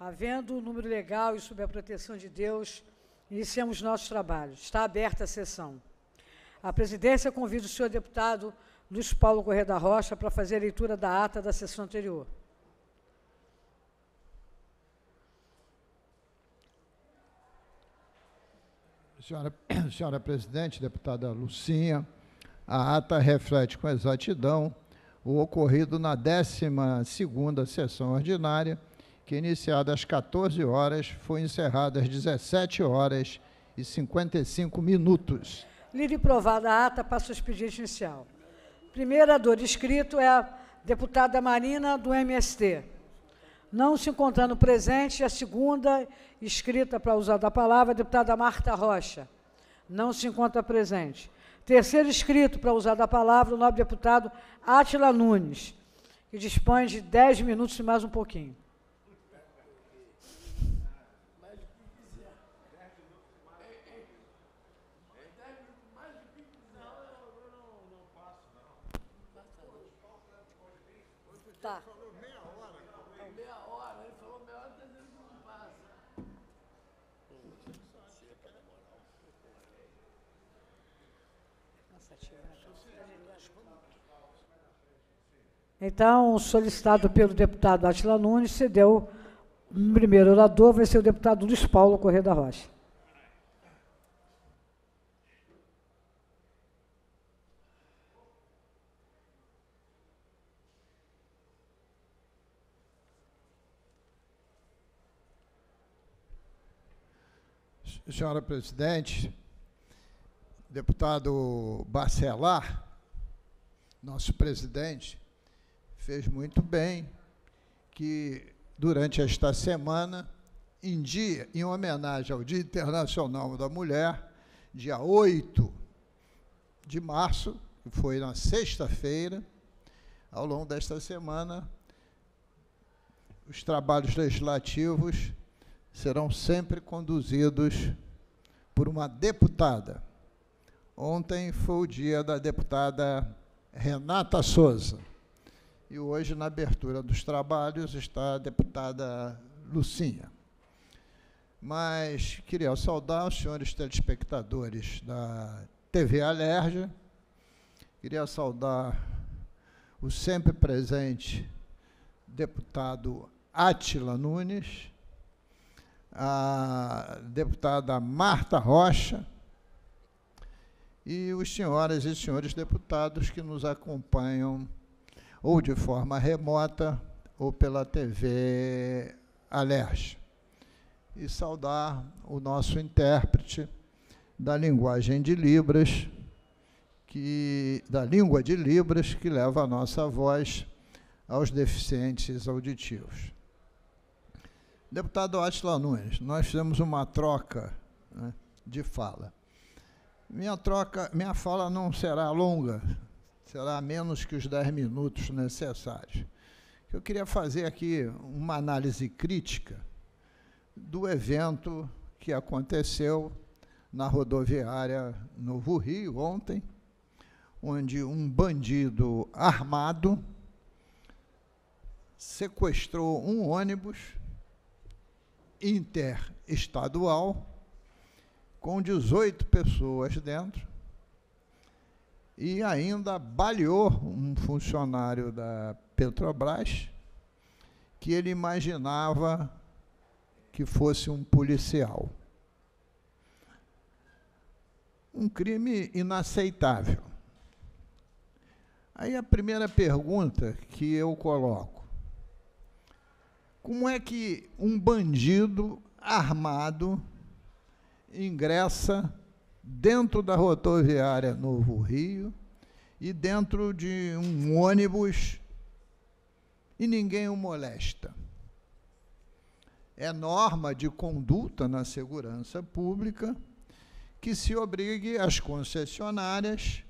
Havendo um número legal e sob a proteção de Deus, iniciamos nossos trabalhos. Está aberta a sessão. A presidência convida o senhor deputado Luiz Paulo Correia da Rocha para fazer a leitura da ata da sessão anterior. Senhora, senhora presidente, deputada Lucinha, a ata reflete com exatidão o ocorrido na 12ª sessão ordinária que iniciada às 14 horas, foi encerrada às 17 horas e 55 minutos. Lire provada a ata passo o expediente inicial. Primeira dor escrito é a deputada Marina do MST. Não se encontrando presente, a segunda escrita para usar da palavra, a deputada Marta Rocha. Não se encontra presente. Terceiro escrito para usar da palavra, o nobre deputado Átila Nunes, que dispõe de 10 minutos e mais um pouquinho. Então, solicitado pelo deputado Atila Nunes, se deu o primeiro orador, vai ser o deputado Luiz Paulo Correia da Rocha. Senhora Presidente, deputado Barcelar, nosso presidente, fez muito bem, que durante esta semana, em dia, em homenagem ao Dia Internacional da Mulher, dia 8 de março, que foi na sexta-feira, ao longo desta semana, os trabalhos legislativos serão sempre conduzidos por uma deputada. Ontem foi o dia da deputada Renata Souza e hoje, na abertura dos trabalhos, está a deputada Lucinha. Mas queria saudar os senhores telespectadores da TV Alerja, queria saudar o sempre presente deputado Átila Nunes, a deputada Marta Rocha e os senhoras e senhores deputados que nos acompanham ou de forma remota, ou pela TV Alerj. E saudar o nosso intérprete da linguagem de Libras, que, da língua de Libras, que leva a nossa voz aos deficientes auditivos. Deputado Atila Nunes, nós fizemos uma troca né, de fala. Minha troca, minha fala não será longa, será menos que os 10 minutos necessários. Eu queria fazer aqui uma análise crítica do evento que aconteceu na rodoviária Novo Rio ontem, onde um bandido armado sequestrou um ônibus interestadual com 18 pessoas dentro e ainda baleou um funcionário da Petrobras que ele imaginava que fosse um policial. Um crime inaceitável. Aí a primeira pergunta que eu coloco: como é que um bandido armado ingressa dentro da rodoviária Novo Rio e dentro de um ônibus e ninguém o molesta. É norma de conduta na segurança pública que se obrigue as concessionárias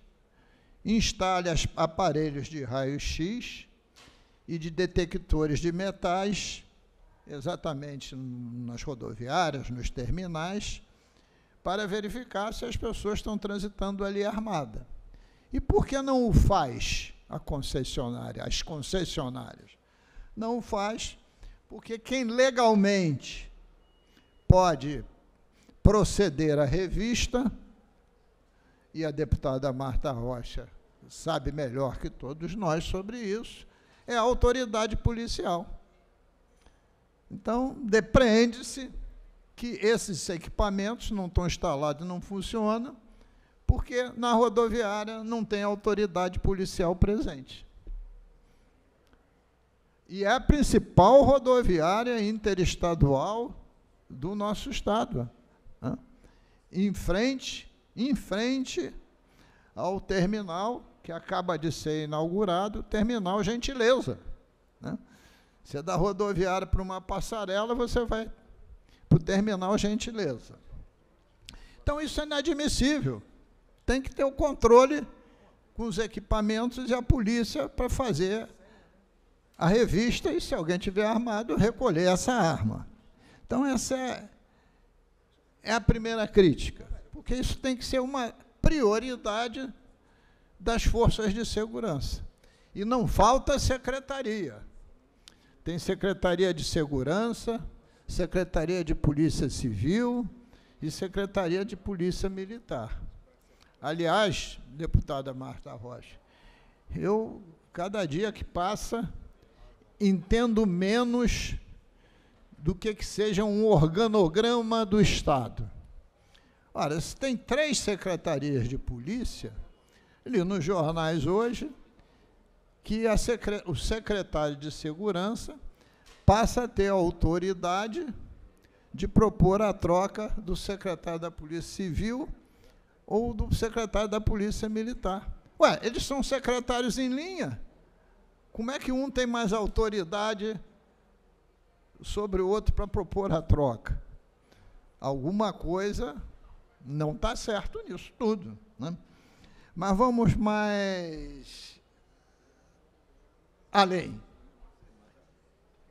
instale aparelhos de raio-x e de detectores de metais exatamente nas rodoviárias, nos terminais, para verificar se as pessoas estão transitando ali armada. E por que não o faz a concessionária, as concessionárias? Não o faz porque quem legalmente pode proceder à revista, e a deputada Marta Rocha sabe melhor que todos nós sobre isso, é a autoridade policial. Então, depreende-se que esses equipamentos não estão instalados e não funcionam, porque na rodoviária não tem autoridade policial presente. E é a principal rodoviária interestadual do nosso estado. Né? Em frente, em frente ao terminal que acaba de ser inaugurado, terminal Gentileza. Né? Você é dá rodoviária para uma passarela, você vai para o terminal, gentileza. Então, isso é inadmissível. Tem que ter o controle com os equipamentos e a polícia para fazer a revista e, se alguém tiver armado, recolher essa arma. Então, essa é, é a primeira crítica, porque isso tem que ser uma prioridade das forças de segurança. E não falta secretaria. Tem secretaria de segurança, Secretaria de Polícia Civil e Secretaria de Polícia Militar. Aliás, deputada Marta Rocha, eu, cada dia que passa, entendo menos do que, que seja um organograma do Estado. Ora, se tem três secretarias de polícia, li nos jornais hoje que secre o secretário de Segurança passa a ter autoridade de propor a troca do secretário da Polícia Civil ou do secretário da Polícia Militar. Ué, eles são secretários em linha. Como é que um tem mais autoridade sobre o outro para propor a troca? Alguma coisa não está certo nisso tudo. Né? Mas vamos mais além.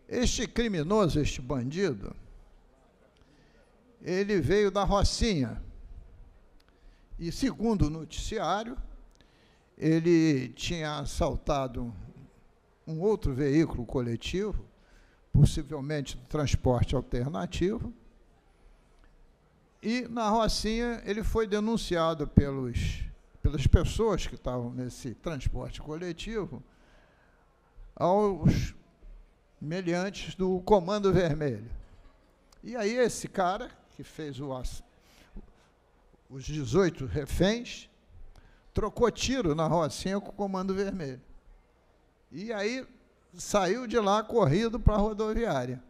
Este criminoso, este bandido, ele veio da Rocinha. E segundo o noticiário, ele tinha assaltado um outro veículo coletivo, possivelmente do transporte alternativo. E na Rocinha ele foi denunciado pelos, pelas pessoas que estavam nesse transporte coletivo aos meliantes do Comando Vermelho. E aí esse cara, que fez o, os 18 reféns, trocou tiro na Rocinha com o Comando Vermelho. E aí saiu de lá corrido para a rodoviária.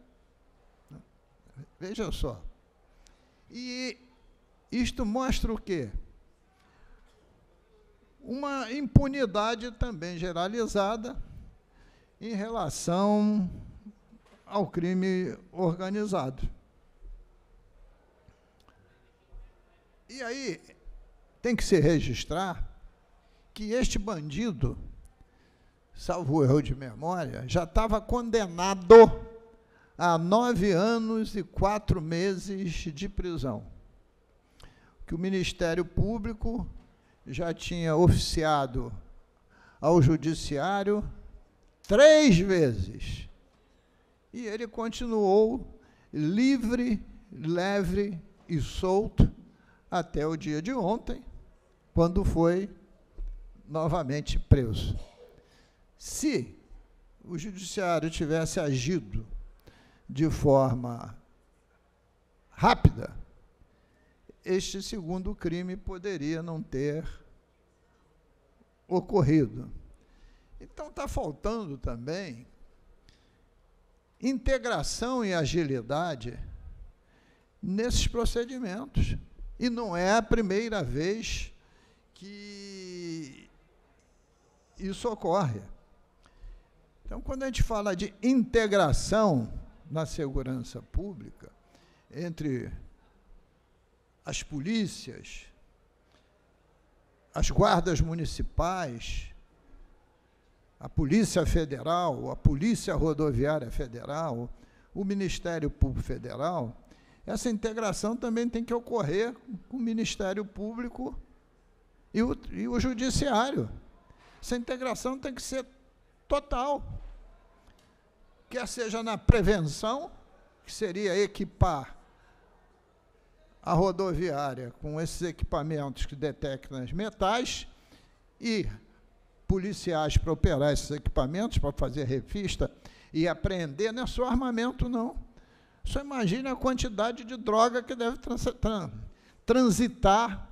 Veja só. E isto mostra o quê? Uma impunidade também generalizada em relação ao crime organizado. E aí tem que se registrar que este bandido, salvo erro de memória, já estava condenado a nove anos e quatro meses de prisão, que o Ministério Público já tinha oficiado ao Judiciário três vezes. E ele continuou livre, leve e solto até o dia de ontem, quando foi novamente preso. Se o judiciário tivesse agido de forma rápida, este segundo crime poderia não ter ocorrido. Então está faltando também integração e agilidade nesses procedimentos. E não é a primeira vez que isso ocorre. Então, quando a gente fala de integração na segurança pública entre as polícias, as guardas municipais, a Polícia Federal, a Polícia Rodoviária Federal, o Ministério Público Federal, essa integração também tem que ocorrer com o Ministério Público e o, e o Judiciário. Essa integração tem que ser total. Quer seja na prevenção, que seria equipar a rodoviária com esses equipamentos que detectam as metais, e policiais para operar esses equipamentos, para fazer revista e apreender, não é só armamento, não. Só imagine a quantidade de droga que deve transitar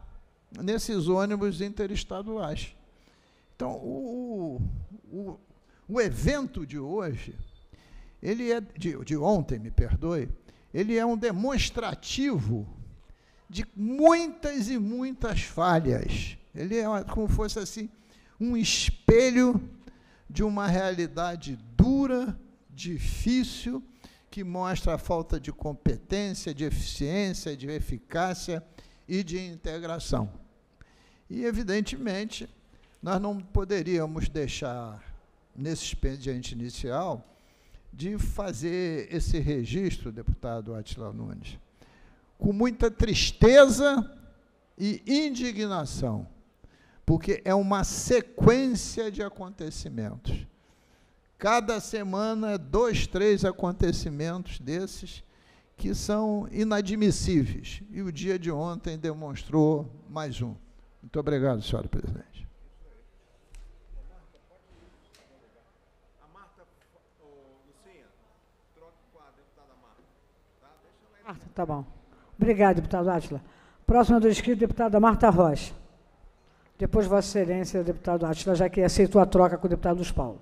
nesses ônibus interestaduais. Então, o, o, o evento de hoje, ele é de, de ontem, me perdoe, ele é um demonstrativo de muitas e muitas falhas. Ele é como se fosse assim um espelho de uma realidade dura, difícil, que mostra a falta de competência, de eficiência, de eficácia e de integração. E, evidentemente, nós não poderíamos deixar, nesse expediente inicial, de fazer esse registro, deputado Atila Nunes, com muita tristeza e indignação porque é uma sequência de acontecimentos. Cada semana, dois, três acontecimentos desses que são inadmissíveis. E o dia de ontem demonstrou mais um. Muito obrigado, senhora presidente. Tá? Marta, tá bom. Obrigado, deputado Átila. Próxima do escrito, deputada Marta Rocha. Depois, Vossa Excelência, deputado Atila, já que aceitou a troca com o deputado Luiz Paulo.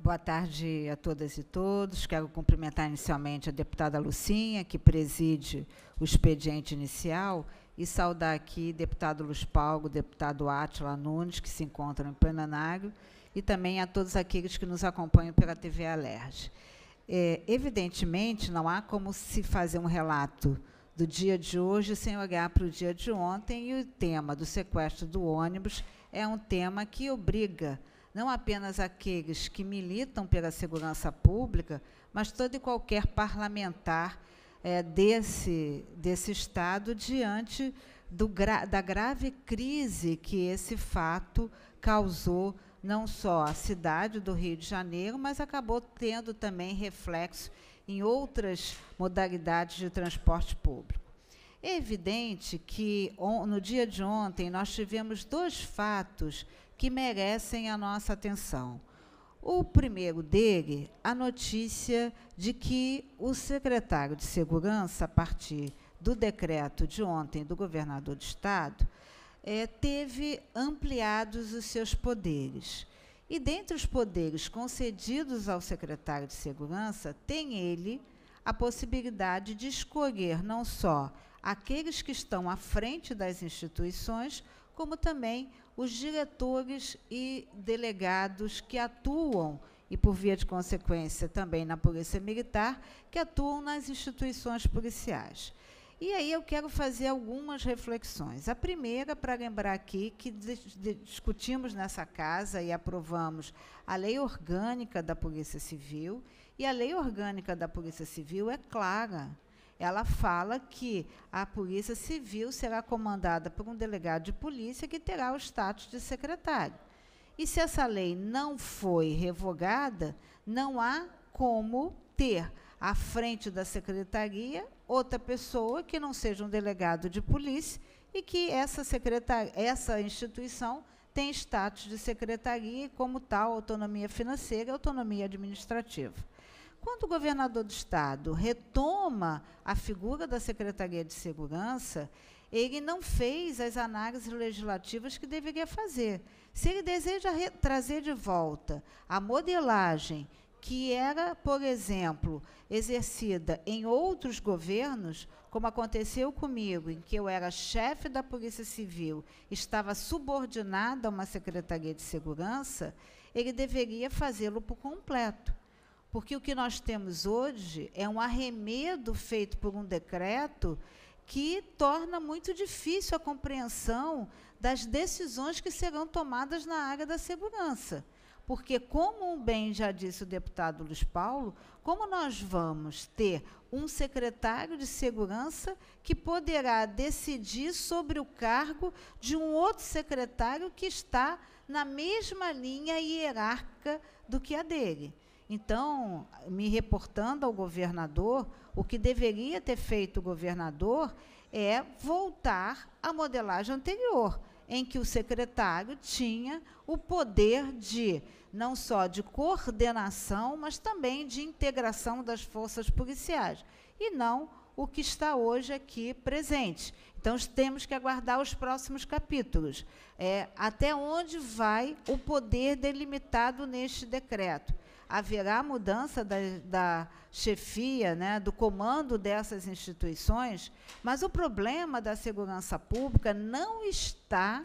Boa tarde a todas e todos. Quero cumprimentar inicialmente a deputada Lucinha, que preside o expediente inicial, e saudar aqui deputado Luiz Paulo, deputado Átila Nunes, que se encontram em Pernambuco e também a todos aqueles que nos acompanham pela TV Alerj. É, evidentemente, não há como se fazer um relato do dia de hoje sem olhar para o dia de ontem, e o tema do sequestro do ônibus é um tema que obriga não apenas aqueles que militam pela segurança pública, mas todo e qualquer parlamentar é, desse, desse Estado diante do gra da grave crise que esse fato causou não só a cidade do Rio de Janeiro, mas acabou tendo também reflexo em outras modalidades de transporte público. É evidente que no dia de ontem nós tivemos dois fatos que merecem a nossa atenção. O primeiro dele, a notícia de que o secretário de Segurança, a partir do decreto de ontem do governador do Estado, é, teve ampliados os seus poderes. E dentre os poderes concedidos ao secretário de Segurança, tem ele a possibilidade de escolher não só aqueles que estão à frente das instituições, como também os diretores e delegados que atuam e, por via de consequência, também na Polícia Militar, que atuam nas instituições policiais. E aí eu quero fazer algumas reflexões. A primeira, para lembrar aqui que discutimos nessa casa e aprovamos a lei orgânica da Polícia Civil, e a lei orgânica da Polícia Civil é clara. Ela fala que a Polícia Civil será comandada por um delegado de polícia que terá o status de secretário. E se essa lei não foi revogada, não há como ter à frente da secretaria outra pessoa que não seja um delegado de polícia e que essa, essa instituição tem status de secretaria e, como tal, autonomia financeira e autonomia administrativa. Quando o governador do Estado retoma a figura da Secretaria de Segurança, ele não fez as análises legislativas que deveria fazer. Se ele deseja trazer de volta a modelagem que era, por exemplo, exercida em outros governos, como aconteceu comigo, em que eu era chefe da Polícia Civil, estava subordinada a uma Secretaria de Segurança, ele deveria fazê-lo por completo. Porque o que nós temos hoje é um arremedo feito por um decreto que torna muito difícil a compreensão das decisões que serão tomadas na área da segurança. Porque, como bem já disse o deputado Luiz Paulo, como nós vamos ter um secretário de segurança que poderá decidir sobre o cargo de um outro secretário que está na mesma linha hierárquica do que a dele? Então, me reportando ao governador, o que deveria ter feito o governador é voltar à modelagem anterior, em que o secretário tinha o poder de não só de coordenação, mas também de integração das forças policiais, e não o que está hoje aqui presente. Então, temos que aguardar os próximos capítulos. É, até onde vai o poder delimitado neste decreto? haverá mudança da, da chefia, né, do comando dessas instituições, mas o problema da segurança pública não está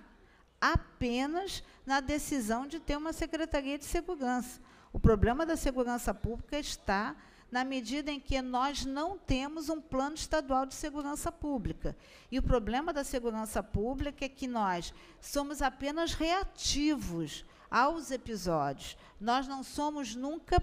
apenas na decisão de ter uma secretaria de segurança. O problema da segurança pública está na medida em que nós não temos um plano estadual de segurança pública. E o problema da segurança pública é que nós somos apenas reativos aos episódios. Nós não somos nunca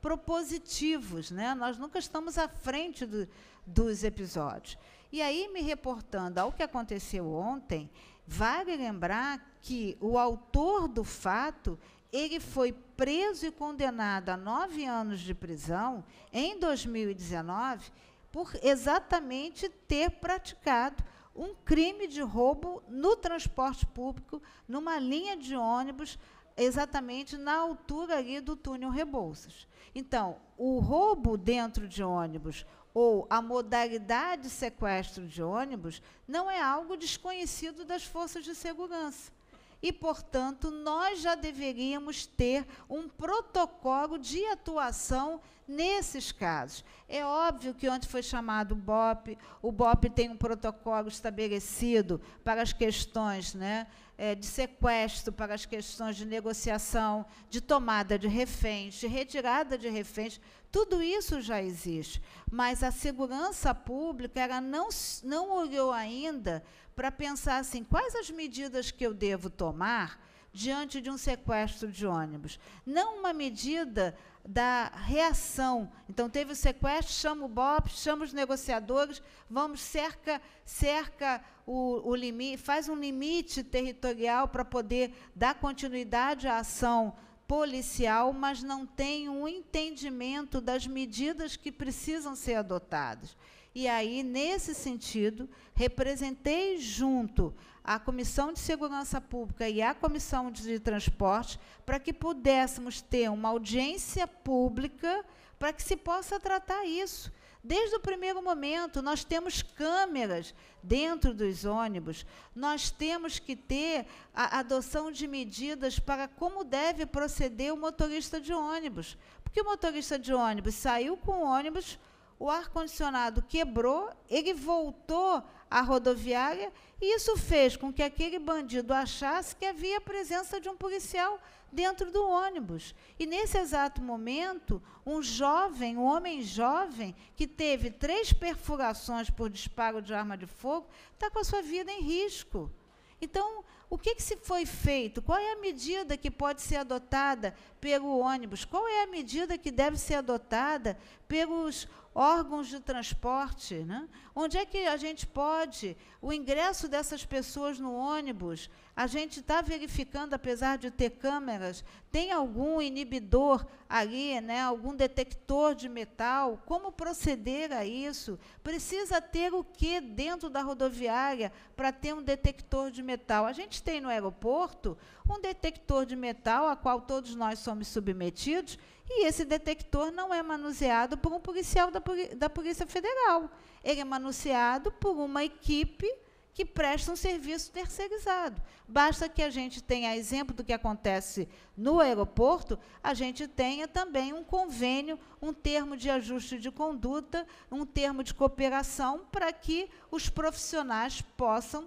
propositivos, né? Nós nunca estamos à frente do, dos episódios. E aí, me reportando ao que aconteceu ontem, vale lembrar que o autor do fato ele foi preso e condenado a nove anos de prisão em 2019 por exatamente ter praticado um crime de roubo no transporte público, numa linha de ônibus exatamente na altura ali do túnel Rebouças. Então, o roubo dentro de ônibus ou a modalidade sequestro de ônibus não é algo desconhecido das forças de segurança. E, portanto, nós já deveríamos ter um protocolo de atuação nesses casos. É óbvio que ontem foi chamado o BOP, o BOP tem um protocolo estabelecido para as questões né, é, de sequestro para as questões de negociação, de tomada de reféns, de retirada de reféns, tudo isso já existe. Mas a segurança pública ela não, não olhou ainda para pensar assim: quais as medidas que eu devo tomar diante de um sequestro de ônibus? Não uma medida da reação. Então teve o sequestro, chama o BOP, chama os negociadores, vamos cerca, cerca o, o limite, faz um limite territorial para poder dar continuidade à ação policial, mas não tem um entendimento das medidas que precisam ser adotadas. E aí, nesse sentido, representei junto a Comissão de Segurança Pública e a Comissão de Transporte para que pudéssemos ter uma audiência pública para que se possa tratar isso. Desde o primeiro momento, nós temos câmeras dentro dos ônibus, nós temos que ter a adoção de medidas para como deve proceder o motorista de ônibus. Porque o motorista de ônibus saiu com o ônibus, o ar-condicionado quebrou, ele voltou a rodoviária, e isso fez com que aquele bandido achasse que havia a presença de um policial dentro do ônibus. E nesse exato momento, um jovem, um homem jovem, que teve três perfurações por disparo de arma de fogo, está com a sua vida em risco. Então, o que, que, se foi feito? Qual é a medida que pode ser adotada pelo ônibus? Qual é a medida que deve ser adotada pelos órgãos de transporte, né? onde é que a gente pode, o ingresso dessas pessoas no ônibus, a gente está verificando, apesar de ter câmeras, tem algum inibidor ali, né? algum detector de metal, como proceder a isso? Precisa ter o que dentro da rodoviária para ter um detector de metal? A gente tem no aeroporto um detector de metal a qual todos nós somos submetidos, e esse detector não é manuseado por um policial da, da Polícia Federal. Ele é manuseado por uma equipe que presta um serviço terceirizado. Basta que a gente tenha exemplo do que acontece no aeroporto, a gente tenha também um convênio, um termo de ajuste de conduta, um termo de cooperação para que os profissionais possam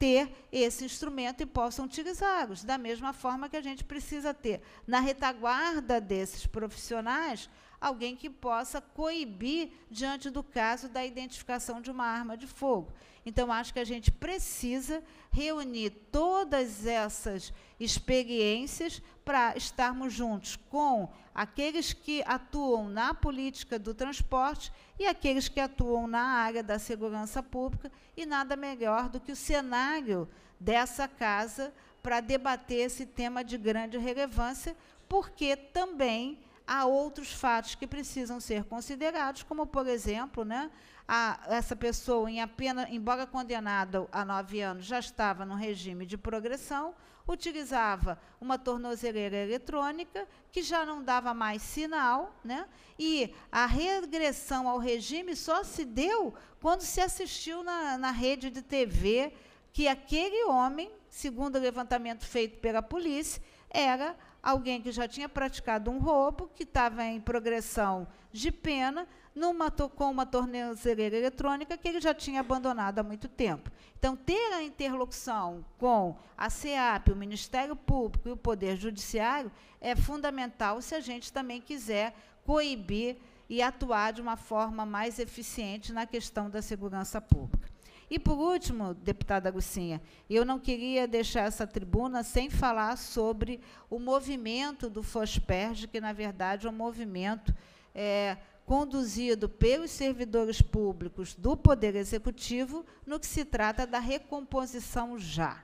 ter esse instrumento e possam utilizá-los. Da mesma forma que a gente precisa ter na retaguarda desses profissionais alguém que possa coibir diante do caso da identificação de uma arma de fogo. Então, acho que a gente precisa reunir todas essas experiências para estarmos juntos com aqueles que atuam na política do transporte e aqueles que atuam na área da segurança pública, e nada melhor do que o cenário dessa casa para debater esse tema de grande relevância, porque também há outros fatos que precisam ser considerados, como, por exemplo, né, a, essa pessoa, em apenas, embora condenada a nove anos, já estava no regime de progressão, utilizava uma tornozeleira eletrônica que já não dava mais sinal, né, e a regressão ao regime só se deu quando se assistiu na, na rede de TV que aquele homem, segundo o levantamento feito pela polícia, era alguém que já tinha praticado um roubo, que estava em progressão de pena, numa, com uma torneira eletrônica que ele já tinha abandonado há muito tempo. Então, ter a interlocução com a SEAP, o Ministério Público e o Poder Judiciário é fundamental se a gente também quiser coibir e atuar de uma forma mais eficiente na questão da segurança pública. E, por último, deputada Agostinha, eu não queria deixar essa tribuna sem falar sobre o movimento do FOSPERJ, que, na verdade, é um movimento é, conduzido pelos servidores públicos do Poder Executivo no que se trata da recomposição já.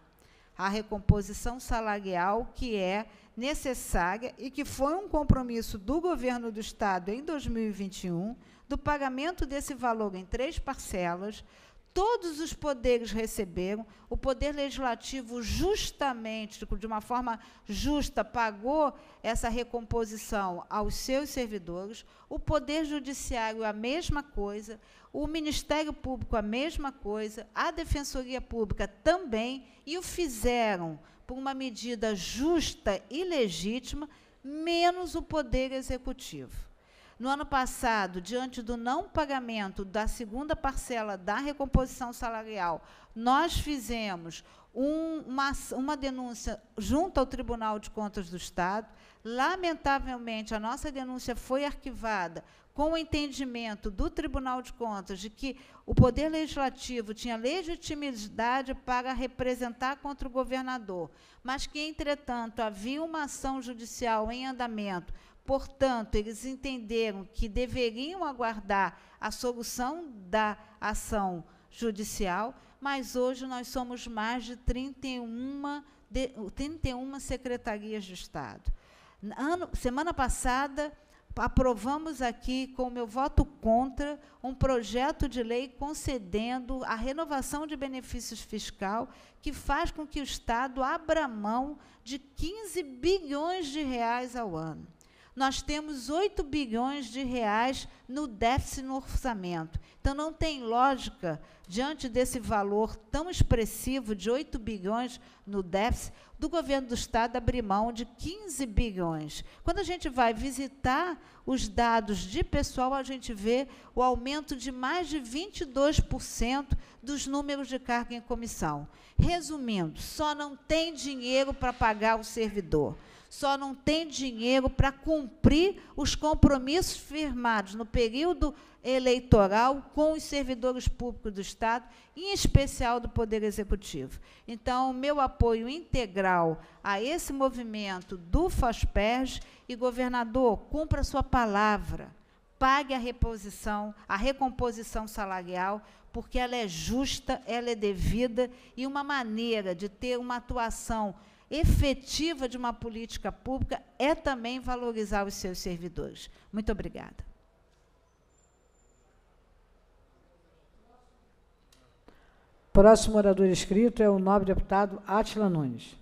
A recomposição salarial que é necessária e que foi um compromisso do governo do Estado em 2021 do pagamento desse valor em três parcelas, todos os poderes receberam, o poder legislativo justamente, de uma forma justa, pagou essa recomposição aos seus servidores, o poder judiciário a mesma coisa, o Ministério Público a mesma coisa, a Defensoria Pública também, e o fizeram por uma medida justa e legítima, menos o poder executivo. No ano passado, diante do não pagamento da segunda parcela da recomposição salarial, nós fizemos um, uma, uma denúncia junto ao Tribunal de Contas do Estado. Lamentavelmente, a nossa denúncia foi arquivada com o entendimento do Tribunal de Contas de que o Poder Legislativo tinha legitimidade para representar contra o governador, mas que, entretanto, havia uma ação judicial em andamento Portanto, eles entenderam que deveriam aguardar a solução da ação judicial, mas hoje nós somos mais de 31, de, 31 secretarias de Estado. Ano, semana passada, aprovamos aqui, com meu voto contra, um projeto de lei concedendo a renovação de benefícios fiscal, que faz com que o Estado abra mão de 15 bilhões de reais ao ano nós temos 8 bilhões de reais no déficit no orçamento. Então, não tem lógica, diante desse valor tão expressivo de 8 bilhões no déficit, do governo do Estado abrir mão de 15 bilhões. Quando a gente vai visitar os dados de pessoal, a gente vê o aumento de mais de 22% dos números de carga em comissão. Resumindo, só não tem dinheiro para pagar o servidor só não tem dinheiro para cumprir os compromissos firmados no período eleitoral com os servidores públicos do Estado, em especial do Poder Executivo. Então, o meu apoio integral a esse movimento do FASPERJ e, governador, cumpra sua palavra. Pague a reposição, a recomposição salarial, porque ela é justa, ela é devida e uma maneira de ter uma atuação efetiva de uma política pública é também valorizar os seus servidores. Muito obrigada. Próximo orador inscrito é o nobre deputado Atila Nunes.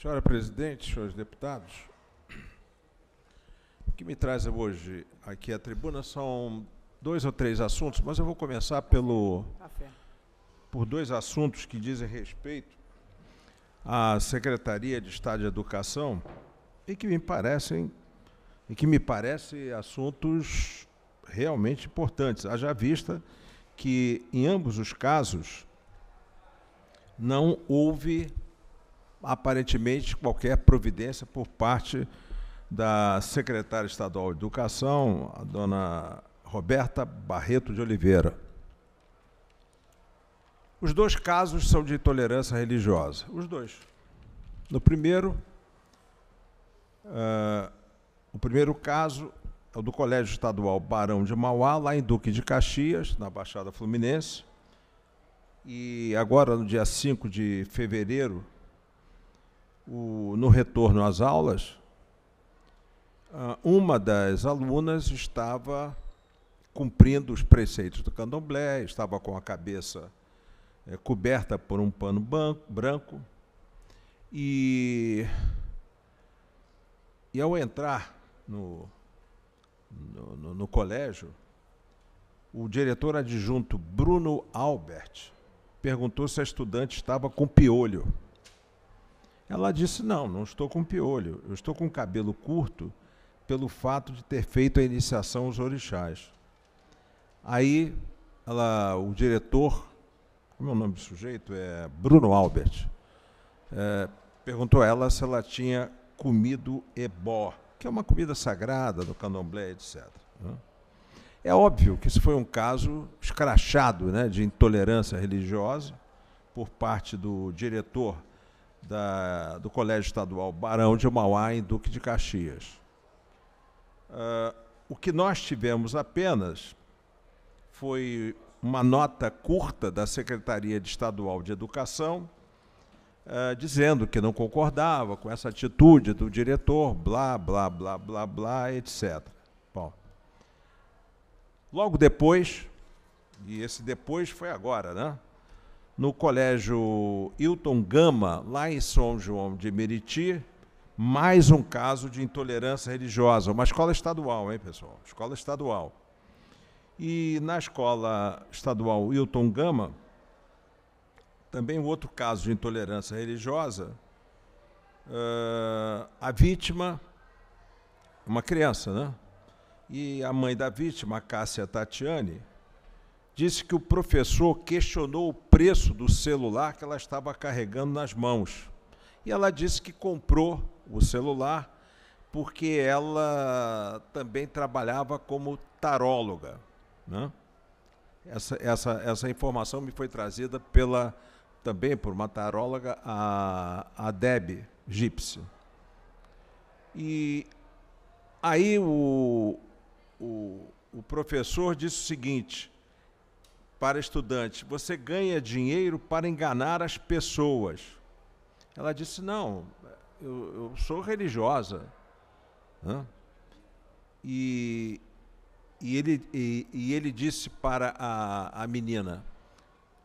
Senhora presidente, senhores deputados, o que me traz hoje aqui à tribuna são dois ou três assuntos, mas eu vou começar pelo tá por dois assuntos que dizem respeito à Secretaria de Estado de Educação e que me parecem e que me parecem assuntos realmente importantes, haja vista que em ambos os casos não houve aparentemente qualquer providência por parte da secretária estadual de Educação, a dona Roberta Barreto de Oliveira. Os dois casos são de intolerância religiosa, os dois. No primeiro, uh, o primeiro caso é o do Colégio Estadual Barão de Mauá, lá em Duque de Caxias, na Baixada Fluminense. E agora, no dia 5 de fevereiro o, no retorno às aulas, ah, uma das alunas estava cumprindo os preceitos do candomblé, estava com a cabeça é, coberta por um pano branco. E, e ao entrar no, no, no colégio, o diretor adjunto Bruno Albert perguntou se a estudante estava com piolho. Ela disse: Não, não estou com piolho, eu estou com cabelo curto pelo fato de ter feito a iniciação aos orixás. Aí ela, o diretor, como é o nome do sujeito? É Bruno Albert, é, perguntou a ela se ela tinha comido ebó, que é uma comida sagrada do candomblé, etc. Né? É óbvio que isso foi um caso escrachado né, de intolerância religiosa por parte do diretor da, do Colégio Estadual Barão de Mauá, em Duque de Caxias. Uh, o que nós tivemos apenas foi uma nota curta da Secretaria de Estadual de Educação, uh, dizendo que não concordava com essa atitude do diretor, blá, blá, blá, blá, blá, etc. Bom, logo depois, e esse depois foi agora, né? no colégio Hilton Gama, lá em São João de Meriti, mais um caso de intolerância religiosa. Uma escola estadual, hein, pessoal? Escola estadual. E na escola estadual Hilton Gama, também um outro caso de intolerância religiosa, uh, a vítima, uma criança, né? E a mãe da vítima, Cássia Tatiane, disse que o professor questionou o preço do celular que ela estava carregando nas mãos. E ela disse que comprou o celular porque ela também trabalhava como taróloga. Né? Essa, essa, essa informação me foi trazida pela também por uma taróloga, a, a Deb Gipsy. E aí o, o, o professor disse o seguinte, para estudante: Você ganha dinheiro para enganar as pessoas. Ela disse: Não, eu, eu sou religiosa. Hã? E, e, ele, e, e ele disse para a, a menina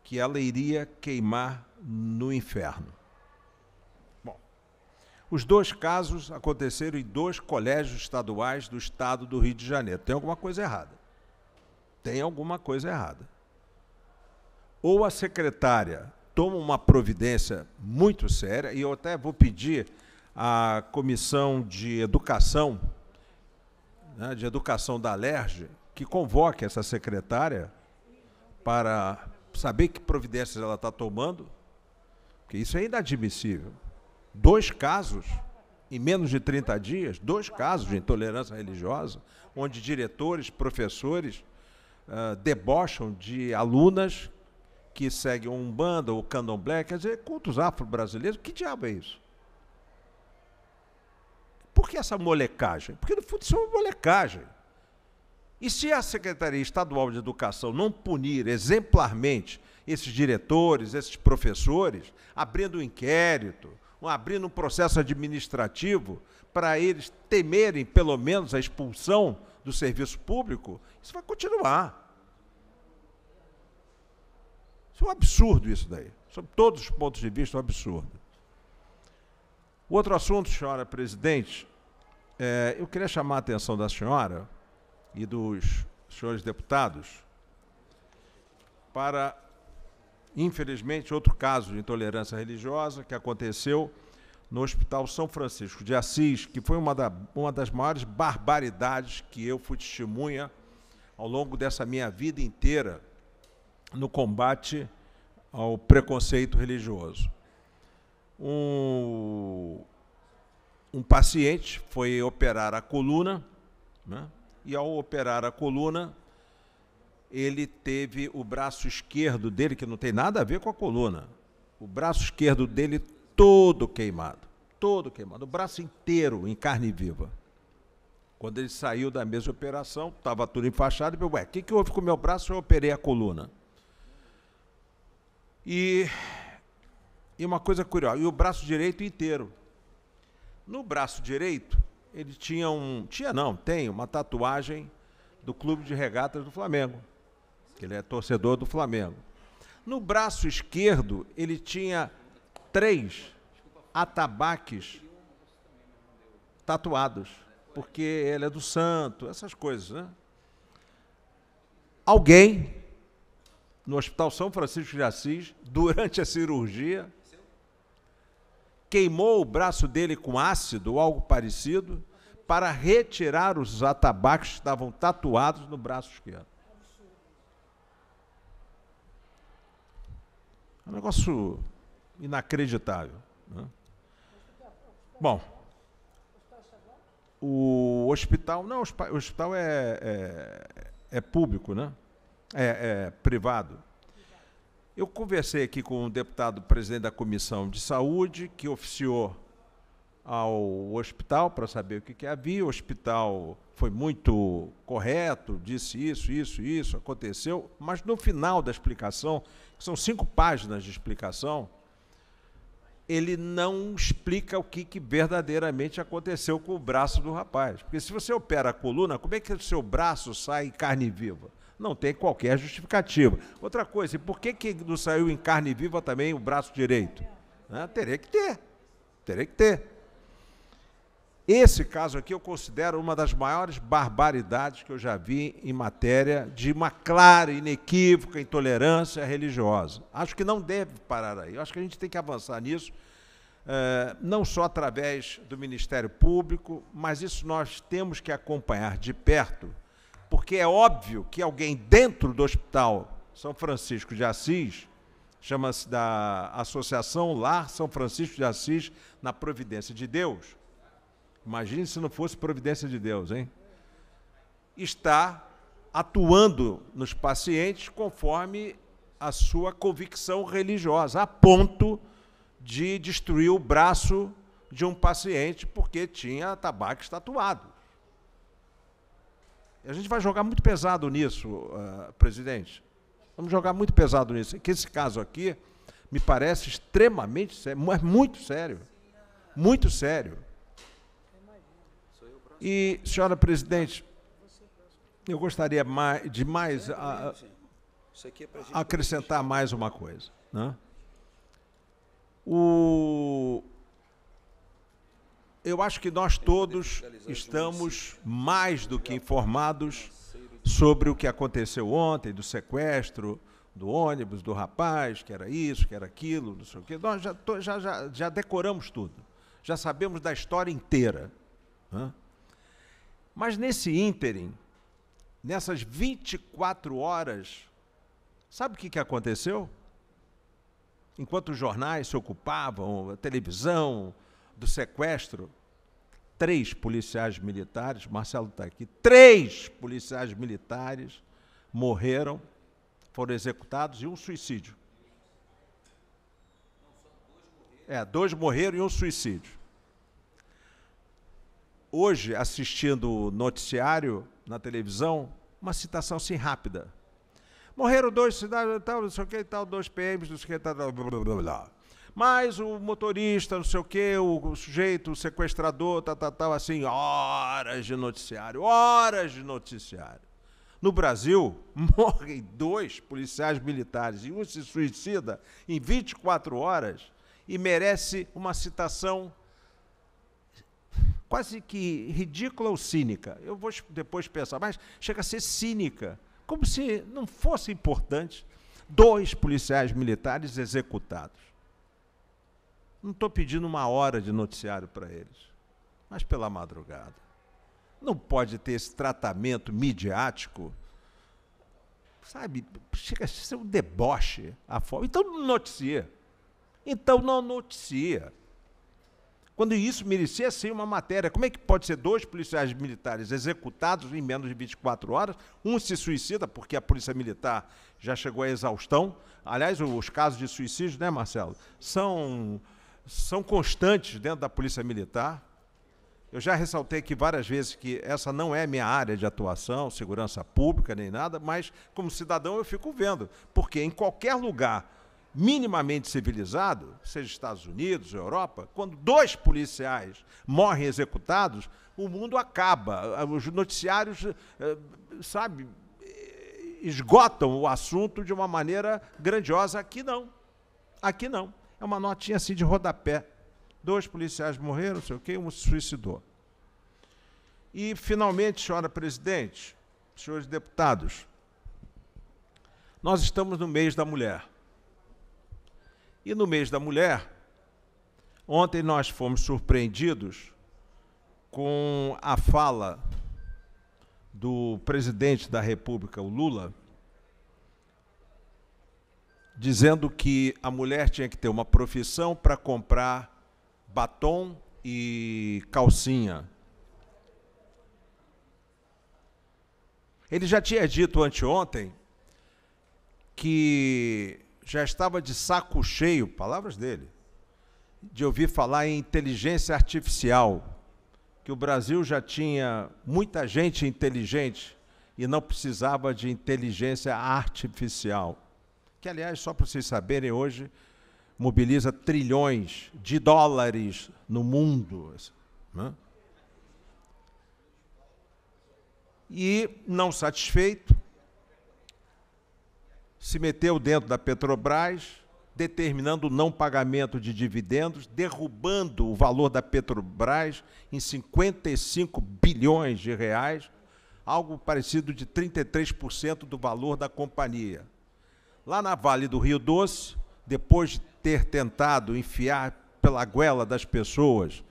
que ela iria queimar no inferno. Bom, os dois casos aconteceram em dois colégios estaduais do estado do Rio de Janeiro. Tem alguma coisa errada. Tem alguma coisa errada ou a secretária toma uma providência muito séria, e eu até vou pedir à Comissão de Educação, né, de Educação da LERJ, que convoque essa secretária para saber que providências ela está tomando, porque isso é inadmissível. Dois casos, em menos de 30 dias, dois casos de intolerância religiosa, onde diretores, professores uh, debocham de alunas que segue o Umbanda ou Candomblé, quer dizer, cultos afro-brasileiros, que diabo é isso? Por que essa molecagem? Porque no fundo isso é uma molecagem. E se a Secretaria Estadual de Educação não punir exemplarmente esses diretores, esses professores, abrindo um inquérito, abrindo um processo administrativo para eles temerem pelo menos a expulsão do serviço público, isso vai continuar. Isso é um absurdo isso daí. Sob todos os pontos de vista, é um absurdo. Outro assunto, senhora presidente, é, eu queria chamar a atenção da senhora e dos senhores deputados para, infelizmente, outro caso de intolerância religiosa que aconteceu no Hospital São Francisco de Assis, que foi uma, da, uma das maiores barbaridades que eu fui testemunha ao longo dessa minha vida inteira no combate ao preconceito religioso. Um, um paciente foi operar a coluna, né? e ao operar a coluna, ele teve o braço esquerdo dele, que não tem nada a ver com a coluna, o braço esquerdo dele todo queimado, todo queimado, o braço inteiro em carne viva. Quando ele saiu da mesma operação, estava tudo enfaixado, e eu, ué, o que, que houve com o meu braço? Eu operei a coluna. E, e uma coisa curiosa, e o braço direito inteiro. No braço direito, ele tinha um. Tinha não, tem uma tatuagem do Clube de Regatas do Flamengo. Que ele é torcedor do Flamengo. No braço esquerdo, ele tinha três atabaques tatuados, porque ele é do santo, essas coisas, né? Alguém no Hospital São Francisco de Assis, durante a cirurgia, queimou o braço dele com ácido ou algo parecido para retirar os atabaques que estavam tatuados no braço esquerdo. É um negócio inacreditável. Né? Bom, o hospital, não, o hospital é, é, é público, né? é, é, privado. Eu conversei aqui com o deputado presidente da Comissão de Saúde, que oficiou ao hospital para saber o que, que havia. O hospital foi muito correto, disse isso, isso, isso, aconteceu, mas no final da explicação, que são cinco páginas de explicação, ele não explica o que, que verdadeiramente aconteceu com o braço do rapaz. Porque se você opera a coluna, como é que o seu braço sai carne viva? não tem qualquer justificativa. Outra coisa, por que, que não saiu em carne viva também o braço direito? Né? Teria que ter. Teria que ter. Esse caso aqui eu considero uma das maiores barbaridades que eu já vi em matéria de uma clara, inequívoca intolerância religiosa. Acho que não deve parar aí. Eu acho que a gente tem que avançar nisso, eh, não só através do Ministério Público, mas isso nós temos que acompanhar de perto porque é óbvio que alguém dentro do Hospital São Francisco de Assis, chama-se da Associação Lar São Francisco de Assis, na Providência de Deus, imagine se não fosse Providência de Deus, hein? Está atuando nos pacientes conforme a sua convicção religiosa, a ponto de destruir o braço de um paciente porque tinha tabaco estatuado. A gente vai jogar muito pesado nisso, uh, presidente. Vamos jogar muito pesado nisso. Que esse caso aqui me parece extremamente sério, mas é muito sério. Muito sério. E, senhora presidente, eu gostaria mais, de mais a ah, ah, acrescentar mais uma coisa. Né? O, eu acho que nós todos estamos mais do que informados sobre o que aconteceu ontem, do sequestro, do ônibus, do rapaz, que era isso, que era aquilo, não sei o quê. Nós já, já, já, já decoramos tudo, já sabemos da história inteira. Né? Mas nesse ínterim, nessas 24 horas, sabe o que, que aconteceu? Enquanto os jornais se ocupavam, a televisão, do sequestro, três policiais militares, Marcelo está aqui, três policiais militares morreram, foram executados e um suicídio. É, dois morreram e um suicídio. Hoje, assistindo o noticiário na televisão, uma citação assim rápida. Morreram dois cidades, tal, não sei o que, tal, dois PMs, não sei o que, tal, blá, blá, blá, blá. Mas o motorista, não sei o quê, o sujeito, o sequestrador, tal, tal, tal, assim, horas de noticiário, horas de noticiário. No Brasil, morrem dois policiais militares e um se suicida em 24 horas e merece uma citação quase que ridícula ou cínica. Eu vou depois pensar, mas chega a ser cínica, como se não fosse importante dois policiais militares executados. Não estou pedindo uma hora de noticiário para eles, mas pela madrugada. Não pode ter esse tratamento midiático. Sabe, chega a ser um deboche a forma. Então não noticia. Então não noticia. Quando isso merecia ser uma matéria, como é que pode ser dois policiais militares executados em menos de 24 horas? Um se suicida porque a polícia militar já chegou à exaustão. Aliás, os casos de suicídio, né, Marcelo, são são constantes dentro da Polícia Militar. Eu já ressaltei aqui várias vezes que essa não é minha área de atuação, segurança pública nem nada, mas como cidadão eu fico vendo, porque em qualquer lugar minimamente civilizado, seja Estados Unidos, Europa, quando dois policiais morrem executados, o mundo acaba, os noticiários, eh, sabe, esgotam o assunto de uma maneira grandiosa. Aqui não. Aqui não. É uma notinha assim de rodapé. Dois policiais morreram, não sei o quê, um se suicidou. E, finalmente, senhora presidente, senhores deputados, nós estamos no mês da mulher. E no mês da mulher, ontem nós fomos surpreendidos com a fala do presidente da República, o Lula, dizendo que a mulher tinha que ter uma profissão para comprar batom e calcinha. Ele já tinha dito anteontem que já estava de saco cheio, palavras dele, de ouvir falar em inteligência artificial, que o Brasil já tinha muita gente inteligente e não precisava de inteligência artificial que, aliás, só para vocês saberem, hoje mobiliza trilhões de dólares no mundo. Né? E, não satisfeito, se meteu dentro da Petrobras, determinando o não pagamento de dividendos, derrubando o valor da Petrobras em 55 bilhões de reais, algo parecido de 33% do valor da companhia. Lá na Vale do Rio Doce, depois de ter tentado enfiar pela goela das pessoas,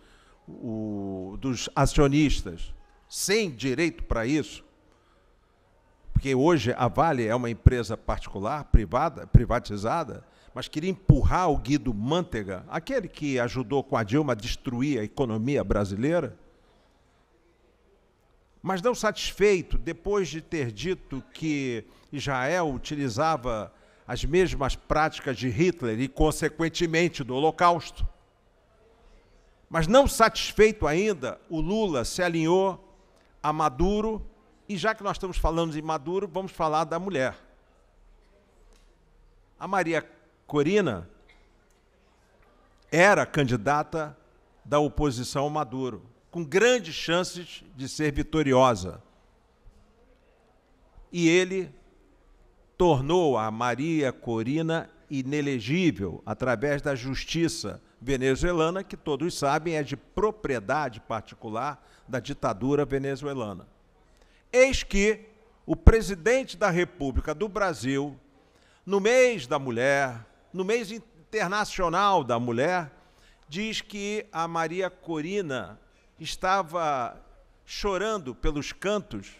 o, dos acionistas, sem direito para isso, porque hoje a Vale é uma empresa particular, privada, privatizada, mas queria empurrar o Guido Mantega, aquele que ajudou com a Dilma a destruir a economia brasileira. Mas não satisfeito, depois de ter dito que Israel utilizava as mesmas práticas de Hitler e, consequentemente, do Holocausto. Mas, não satisfeito ainda, o Lula se alinhou a Maduro, e já que nós estamos falando de Maduro, vamos falar da mulher. A Maria Corina era candidata da oposição ao Maduro, com grandes chances de ser vitoriosa. E ele tornou a Maria Corina inelegível através da justiça venezuelana, que todos sabem é de propriedade particular da ditadura venezuelana. Eis que o presidente da República do Brasil, no mês da mulher, no mês internacional da mulher, diz que a Maria Corina estava chorando pelos cantos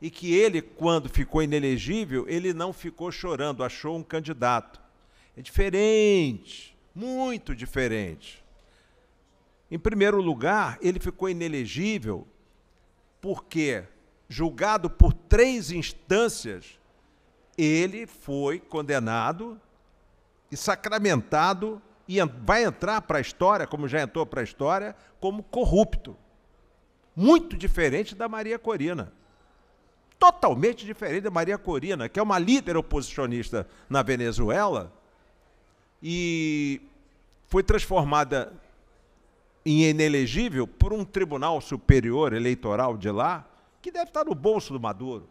e que ele, quando ficou inelegível, ele não ficou chorando, achou um candidato. É diferente, muito diferente. Em primeiro lugar, ele ficou inelegível porque, julgado por três instâncias, ele foi condenado e sacramentado e vai entrar para a história, como já entrou para a história, como corrupto. Muito diferente da Maria Corina totalmente diferente da Maria Corina, que é uma líder oposicionista na Venezuela e foi transformada em inelegível por um tribunal superior eleitoral de lá, que deve estar no bolso do Maduro.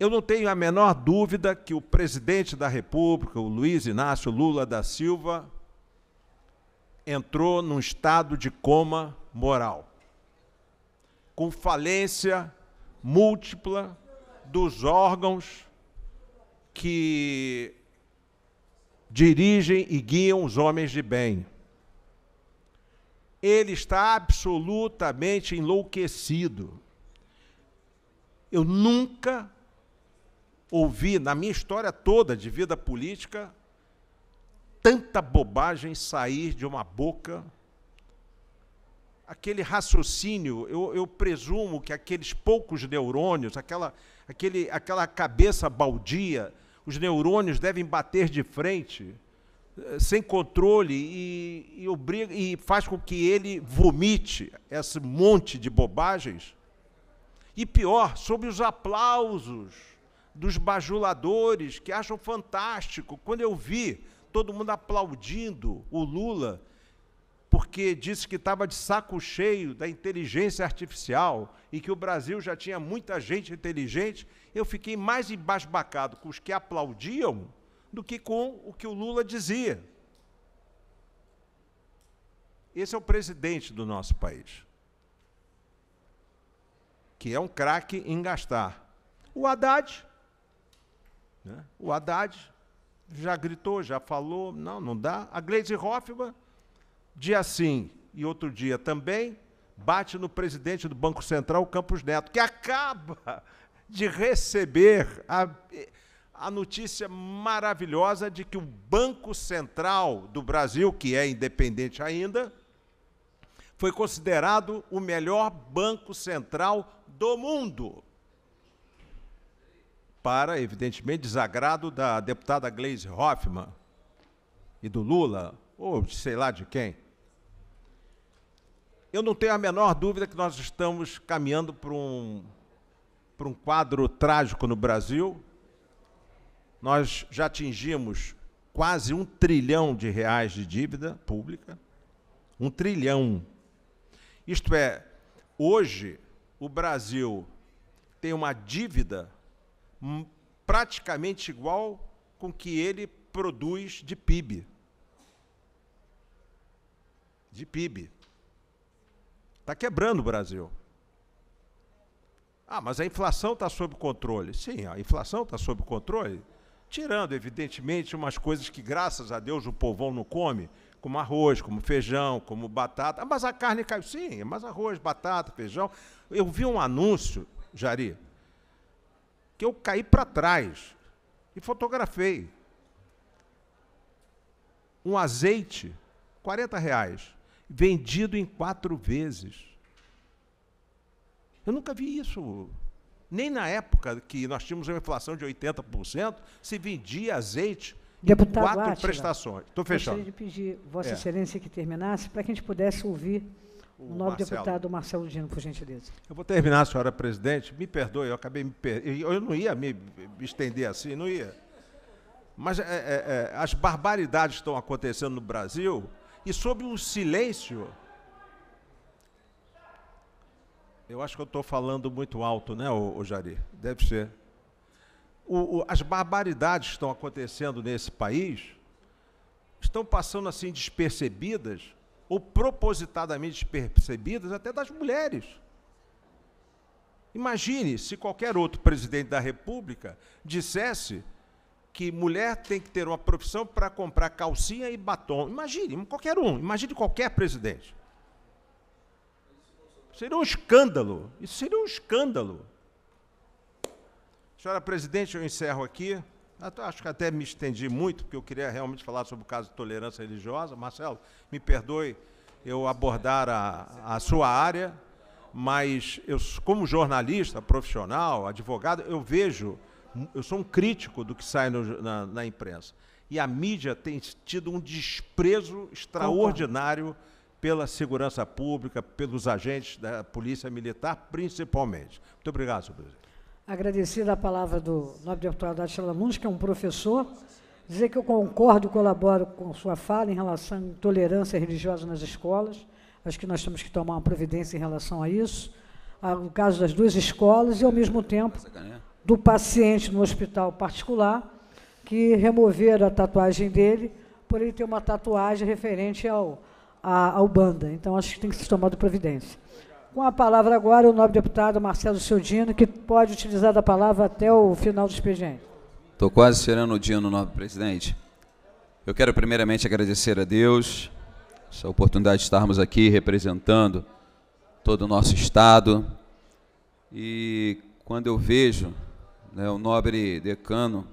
Eu não tenho a menor dúvida que o presidente da República, o Luiz Inácio Lula da Silva, entrou num estado de coma moral com falência múltipla dos órgãos que dirigem e guiam os homens de bem. Ele está absolutamente enlouquecido. Eu nunca ouvi, na minha história toda de vida política, tanta bobagem sair de uma boca aquele raciocínio, eu, eu, presumo que aqueles poucos neurônios, aquela, aquele, aquela cabeça baldia, os neurônios devem bater de frente, eh, sem controle, e, e, obriga, e faz com que ele vomite esse monte de bobagens. E pior, sobre os aplausos dos bajuladores que acham fantástico. Quando eu vi todo mundo aplaudindo o Lula, porque disse que estava de saco cheio da inteligência artificial e que o Brasil já tinha muita gente inteligente, eu fiquei mais embasbacado com os que aplaudiam do que com o que o Lula dizia. Esse é o presidente do nosso país, que é um craque em gastar. O Haddad, né? o Haddad já gritou, já falou, não, não dá. A Gleisi Hoffmann dia sim e outro dia também, bate no presidente do Banco Central, Campos Neto, que acaba de receber a, a notícia maravilhosa de que o Banco Central do Brasil, que é independente ainda, foi considerado o melhor banco central do mundo. Para, evidentemente, desagrado da deputada Gleise Hoffmann e do Lula, ou sei lá de quem eu não tenho a menor dúvida que nós estamos caminhando para um, para um quadro trágico no Brasil. Nós já atingimos quase um trilhão de reais de dívida pública. Um trilhão. Isto é, hoje o Brasil tem uma dívida praticamente igual com que ele produz de PIB. De PIB. Está quebrando o Brasil. Ah, mas a inflação está sob controle. Sim, a inflação está sob controle. Tirando, evidentemente, umas coisas que, graças a Deus, o povão não come, como arroz, como feijão, como batata. Ah, mas a carne caiu. Sim, mas arroz, batata, feijão. Eu vi um anúncio, Jari, que eu caí para trás e fotografei. Um azeite, 40 reais vendido em quatro vezes. Eu nunca vi isso. Nem na época que nós tínhamos uma inflação de 80%, se vendia azeite Deputado quatro Átila, prestações. Estou fechando. Gostaria de pedir, Vossa é. Excelência, que terminasse, para que a gente pudesse ouvir o, o nobre Marcelo. deputado Marcelo Dino, por gentileza. Eu vou terminar, senhora presidente. Me perdoe, eu acabei me per... Eu não ia me estender assim, não ia. Mas é, é, é, as barbaridades que estão acontecendo no Brasil e sob um silêncio. Eu acho que eu estou falando muito alto, né, o Jari? Deve ser. O, o, as barbaridades que estão acontecendo nesse país estão passando assim despercebidas ou propositadamente despercebidas até das mulheres. Imagine se qualquer outro presidente da República dissesse que mulher tem que ter uma profissão para comprar calcinha e batom. Imagine, qualquer um, imagine qualquer presidente. Seria um escândalo. Isso seria um escândalo. Senhora presidente, eu encerro aqui. Acho que até me estendi muito, porque eu queria realmente falar sobre o caso de tolerância religiosa. Marcelo, me perdoe eu abordar a, a sua área, mas eu, como jornalista, profissional, advogado, eu vejo eu sou um crítico do que sai no, na, na, imprensa. E a mídia tem tido um desprezo extraordinário pela segurança pública, pelos agentes da Polícia Militar, principalmente. Muito obrigado, senhor presidente. Agradecida a palavra do nobre deputado Atila Nunes, que é um professor. Dizer que eu concordo e colaboro com sua fala em relação à intolerância religiosa nas escolas. Acho que nós temos que tomar uma providência em relação a isso. No ah, caso das duas escolas e, ao mesmo tempo, do paciente no hospital particular que removeram a tatuagem dele por ele ter uma tatuagem referente ao, a, ao banda. Então, acho que tem que ser tomado providência. Com a palavra agora, o nobre deputado Marcelo Seudino, que pode utilizar a palavra até o final do expediente. Estou quase tirando o Dino, nobre presidente. Eu quero primeiramente agradecer a Deus essa oportunidade de estarmos aqui representando todo o nosso Estado. E quando eu vejo né, o nobre decano,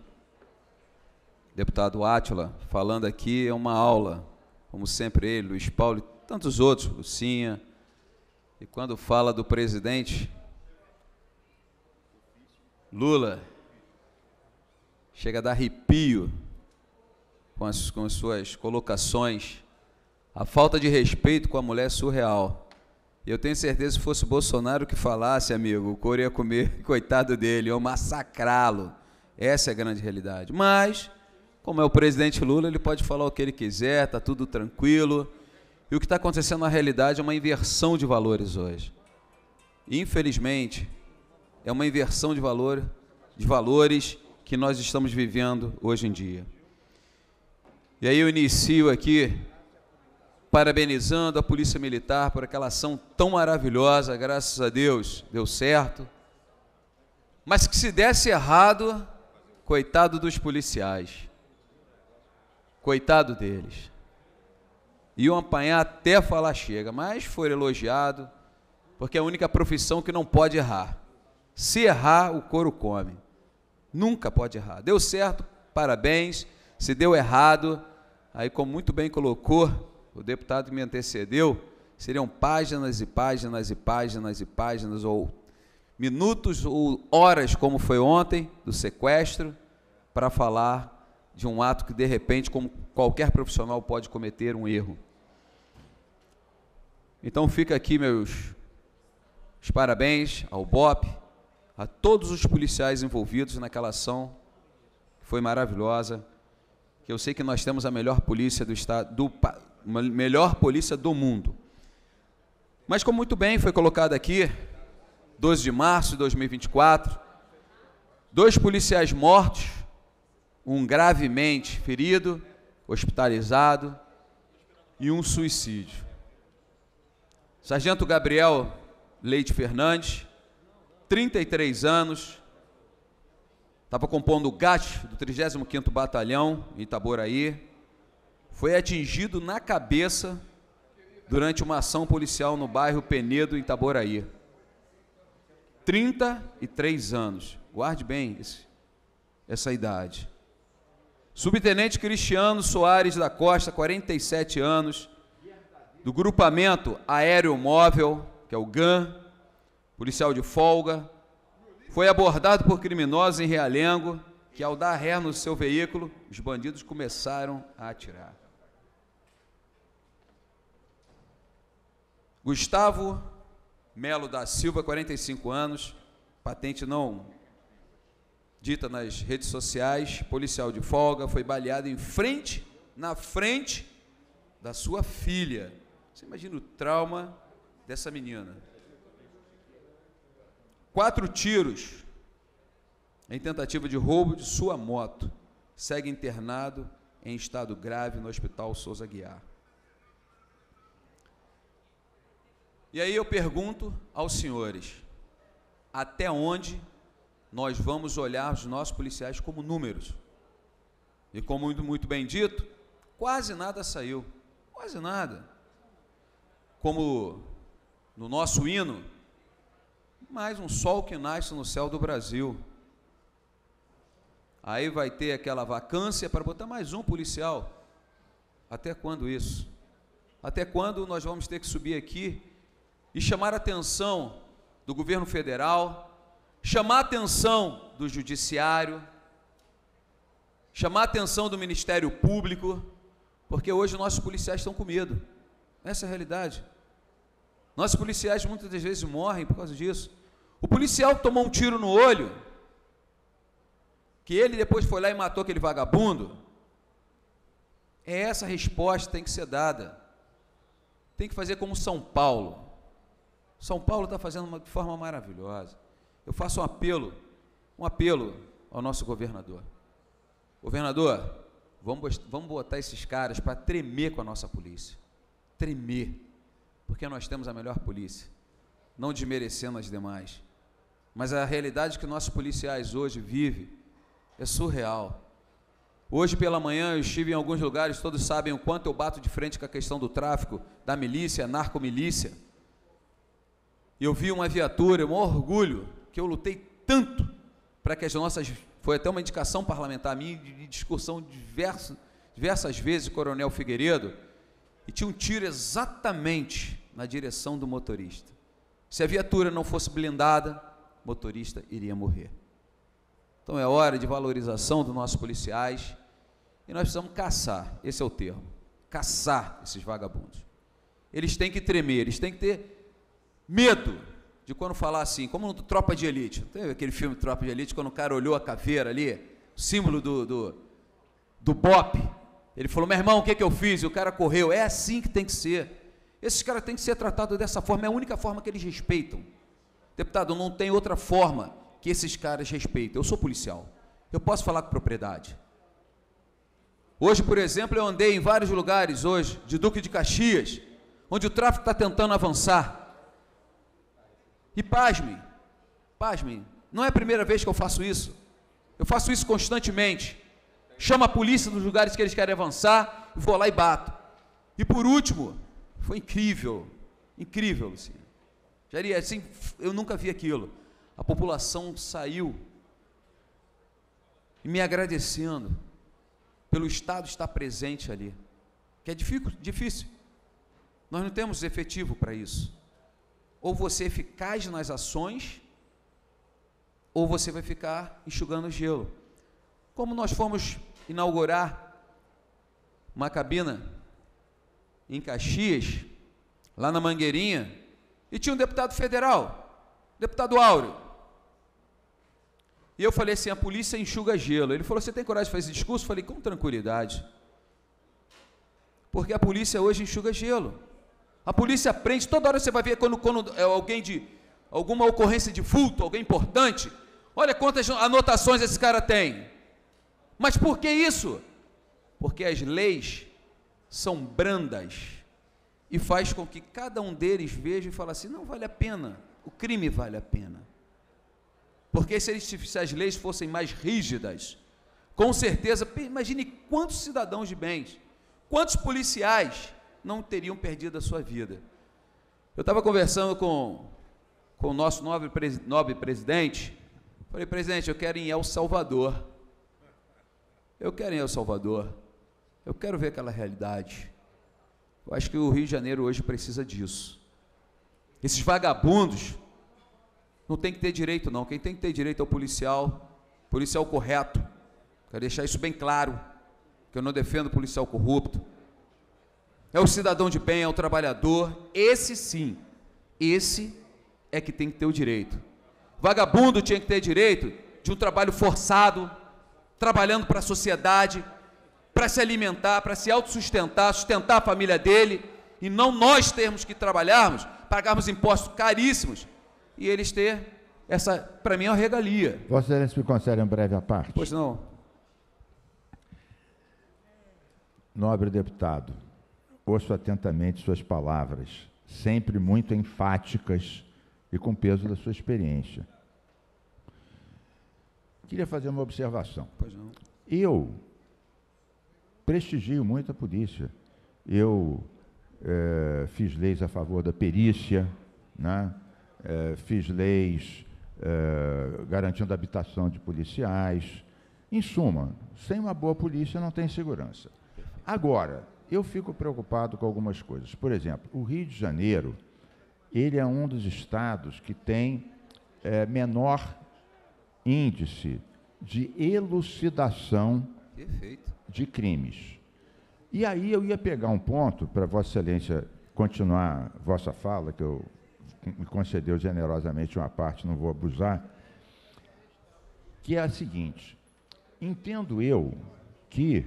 deputado Átila, falando aqui, é uma aula, como sempre ele, Luiz Paulo e tantos outros, Lucinha, e quando fala do presidente Lula, chega a dar arrepio com as, com as suas colocações, a falta de respeito com a mulher é surreal. Eu tenho certeza que se fosse o Bolsonaro que falasse, amigo, o Coreia ia comer, coitado dele, ou massacrá-lo. Essa é a grande realidade. Mas, como é o presidente Lula, ele pode falar o que ele quiser, está tudo tranquilo. E o que está acontecendo na realidade é uma inversão de valores hoje. Infelizmente, é uma inversão de, valor, de valores que nós estamos vivendo hoje em dia. E aí eu inicio aqui parabenizando a Polícia Militar por aquela ação tão maravilhosa, graças a Deus, deu certo. Mas que se desse errado, coitado dos policiais. Coitado deles. Iam apanhar até falar chega, mas foi elogiado, porque é a única profissão que não pode errar. Se errar, o couro come. Nunca pode errar. Deu certo, parabéns. Se deu errado, aí como muito bem colocou, o deputado que me antecedeu, seriam páginas e páginas e páginas e páginas, ou minutos ou horas, como foi ontem, do sequestro, para falar de um ato que, de repente, como qualquer profissional, pode cometer um erro. Então, fica aqui meus os parabéns ao BOP, a todos os policiais envolvidos naquela ação, que foi maravilhosa, que eu sei que nós temos a melhor polícia do estado, do, uma melhor polícia do mundo. Mas como muito bem foi colocado aqui, 12 de março de 2024, dois policiais mortos, um gravemente ferido, hospitalizado e um suicídio. Sargento Gabriel Leite Fernandes, 33 anos, estava compondo o GAT do 35º Batalhão em Itaboraí, foi atingido na cabeça durante uma ação policial no bairro Penedo, em Itaboraí. 33 anos. Guarde bem esse, essa idade. Subtenente Cristiano Soares da Costa, 47 anos, do grupamento Aéreo Móvel, que é o GAN, policial de folga, foi abordado por criminosos em Realengo, que ao dar ré no seu veículo, os bandidos começaram a atirar. Gustavo Melo da Silva, 45 anos, patente não dita nas redes sociais, policial de folga, foi baleado em frente, na frente da sua filha. Você imagina o trauma dessa menina. Quatro tiros em tentativa de roubo de sua moto. Segue internado em estado grave no Hospital Souza Guiar. E aí eu pergunto aos senhores: até onde nós vamos olhar os nossos policiais como números? E como muito bem dito, quase nada saiu. Quase nada. Como no nosso hino, mais um sol que nasce no céu do Brasil. Aí vai ter aquela vacância para botar mais um policial. Até quando isso? Até quando nós vamos ter que subir aqui e chamar a atenção do governo federal, chamar a atenção do judiciário, chamar a atenção do Ministério Público, porque hoje nossos policiais estão com medo. Essa é a realidade. Nossos policiais muitas das vezes morrem por causa disso. O policial que tomou um tiro no olho, que ele depois foi lá e matou aquele vagabundo, é essa resposta que tem que ser dada. Tem que fazer como São Paulo. São Paulo está fazendo de forma maravilhosa. Eu faço um apelo, um apelo ao nosso governador. Governador, vamos, vamos botar esses caras para tremer com a nossa polícia. Tremer. Porque nós temos a melhor polícia. Não desmerecendo as demais. Mas a realidade que nossos policiais hoje vivem é surreal. Hoje pela manhã eu estive em alguns lugares, todos sabem o quanto eu bato de frente com a questão do tráfico, da milícia, narcomilícia eu vi uma viatura, um orgulho, que eu lutei tanto para que as nossas. Foi até uma indicação parlamentar minha, de discussão diverso, diversas vezes, Coronel Figueiredo, e tinha um tiro exatamente na direção do motorista. Se a viatura não fosse blindada, o motorista iria morrer. Então é hora de valorização dos nossos policiais e nós precisamos caçar esse é o termo caçar esses vagabundos. Eles têm que tremer, eles têm que ter medo de quando falar assim, como no Tropa de Elite. Tem aquele filme Tropa de Elite, quando o cara olhou a caveira ali, símbolo do, do, do BOP. Ele falou, meu irmão, o que, é que eu fiz? E o cara correu. É assim que tem que ser. Esses caras têm que ser tratados dessa forma, é a única forma que eles respeitam. Deputado, não tem outra forma que esses caras respeitem. Eu sou policial, eu posso falar com propriedade. Hoje, por exemplo, eu andei em vários lugares hoje, de Duque de Caxias, onde o tráfico está tentando avançar. E pasmem, pasmem, não é a primeira vez que eu faço isso. Eu faço isso constantemente. Chamo a polícia nos lugares que eles querem avançar, vou lá e bato. E por último, foi incrível, incrível, Luciano. Jair, assim, eu nunca vi aquilo. A população saiu e me agradecendo pelo Estado estar presente ali, que é difícil. difícil. Nós não temos efetivo para isso ou você é eficaz nas ações, ou você vai ficar enxugando gelo. Como nós fomos inaugurar uma cabina em Caxias, lá na Mangueirinha, e tinha um deputado federal, deputado Áureo. E eu falei assim: a polícia enxuga gelo. Ele falou: você tem coragem de fazer esse discurso? Eu falei: com tranquilidade. Porque a polícia hoje enxuga gelo. A polícia prende, toda hora você vai ver quando, quando é, alguém de. alguma ocorrência de furto, alguém importante. Olha quantas anotações esse cara tem. Mas por que isso? Porque as leis são brandas e faz com que cada um deles veja e fale assim: não vale a pena, o crime vale a pena. Porque se as leis fossem mais rígidas, com certeza, imagine quantos cidadãos de bens, quantos policiais não teriam perdido a sua vida. Eu estava conversando com, com o nosso nobre, nobre presidente. Falei, presidente, eu quero ir em El Salvador. Eu quero ir em El Salvador. Eu quero ver aquela realidade. Eu acho que o Rio de Janeiro hoje precisa disso. Esses vagabundos não tem que ter direito, não. Quem tem que ter direito é o policial, policial correto. Quero deixar isso bem claro, que eu não defendo policial corrupto é o cidadão de bem, é o trabalhador. Esse sim, esse é que tem que ter o direito. Vagabundo tinha que ter direito de um trabalho forçado, trabalhando para a sociedade, para se alimentar, para se autossustentar, sustentar a família dele, e não nós termos que trabalharmos, pagarmos impostos caríssimos e eles ter essa, para mim, é uma regalia. Vossa Excelência me concede um breve à parte. Pois não. Nobre deputado, Ouço atentamente suas palavras, sempre muito enfáticas e com peso da sua experiência. Queria fazer uma observação. Eu prestigio muito a polícia. Eu é, fiz leis a favor da perícia, né? É, fiz leis é, garantindo a habitação de policiais. Em suma, sem uma boa polícia não tem segurança. Agora, eu fico preocupado com algumas coisas. Por exemplo, o Rio de Janeiro, ele é um dos estados que tem é, menor índice de elucidação Perfeito. de crimes. E aí eu ia pegar um ponto para Vossa Excelência continuar vossa fala, que eu me concedeu generosamente uma parte, não vou abusar, que é a seguinte: entendo eu que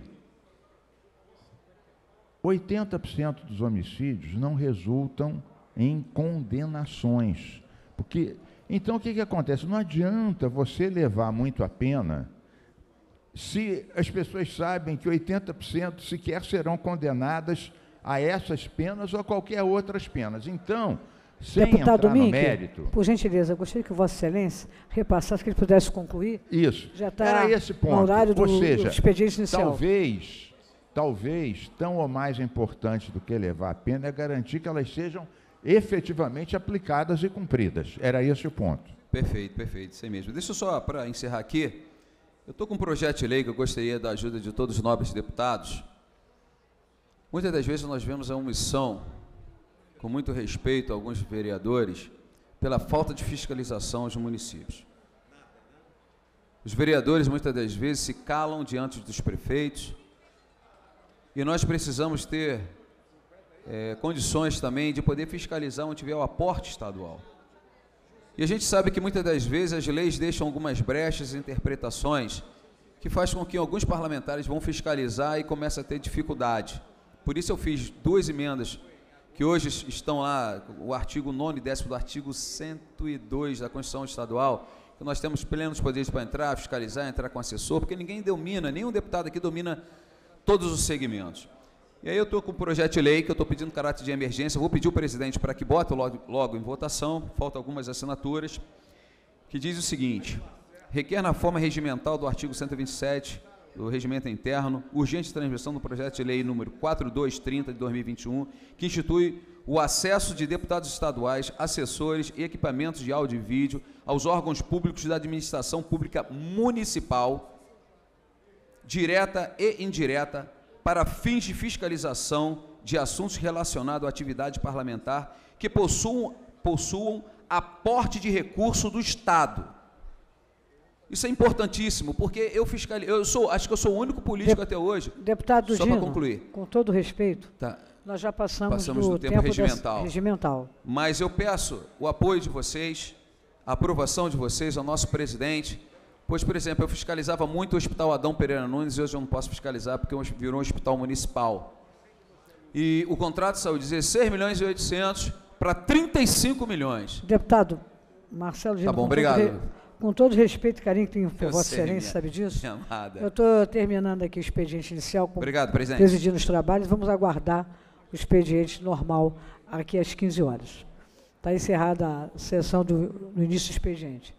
80% dos homicídios não resultam em condenações. Porque, então, o que, que acontece? Não adianta você levar muito a pena se as pessoas sabem que 80% sequer serão condenadas a essas penas ou a qualquer outras penas. Então, sem Deputado entrar Deputado mérito... Por gentileza, gostaria que Vossa Excelência repassasse, que ele pudesse concluir. Isso. Já está Era esse ponto. no horário do, ou seja, do expediente inicial. Talvez talvez tão ou mais importante do que elevar a pena é garantir que elas sejam efetivamente aplicadas e cumpridas. Era esse o ponto. Perfeito, perfeito, isso aí mesmo. Deixa eu só, para encerrar aqui, eu estou com um projeto de lei que eu gostaria da ajuda de todos os nobres deputados. Muitas das vezes nós vemos a omissão, com muito respeito a alguns vereadores, pela falta de fiscalização aos municípios. Os vereadores, muitas das vezes, se calam diante dos prefeitos, e nós precisamos ter é, condições também de poder fiscalizar onde tiver o aporte estadual. E a gente sabe que muitas das vezes as leis deixam algumas brechas e interpretações que faz com que alguns parlamentares vão fiscalizar e começa a ter dificuldade. Por isso eu fiz duas emendas que hoje estão lá, o artigo 9 e 10 do artigo 102 da Constituição Estadual, que nós temos plenos poderes para entrar, fiscalizar, entrar com assessor, porque ninguém domina, nenhum deputado aqui domina todos os segmentos. E aí eu estou com um projeto de lei que eu estou pedindo caráter de emergência, vou pedir o presidente para que bote logo, logo em votação, faltam algumas assinaturas, que diz o seguinte, requer na forma regimental do artigo 127 do Regimento Interno, urgente transmissão do projeto de lei número 4230 de 2021, que institui o acesso de deputados estaduais, assessores e equipamentos de áudio e vídeo aos órgãos públicos da administração pública municipal direta e indireta, para fins de fiscalização de assuntos relacionados à atividade parlamentar que possuam, possuam aporte de recurso do Estado. Isso é importantíssimo, porque eu fiscal, eu sou, acho que eu sou o único político até hoje. Deputado só Gino, concluir. com todo respeito, tá. nós já passamos, passamos do, do tempo, tempo regimental. Desse, regimental. Mas eu peço o apoio de vocês, a aprovação de vocês ao nosso presidente, Pois, por exemplo, eu fiscalizava muito o Hospital Adão Pereira Nunes e hoje eu não posso fiscalizar porque é virou um hospital municipal. E o contrato saiu de 16 milhões e 800 para 35 milhões. Deputado Marcelo tá Gino, Tá bom, obrigado. Todo, com todo respeito e carinho que tenho por Vossa Excelência, sabe disso? Amada. Eu estou terminando aqui o expediente inicial. Com, obrigado, presidente. Presidindo os trabalhos, vamos aguardar o expediente normal aqui às 15 horas. Está encerrada a sessão do, do início do expediente.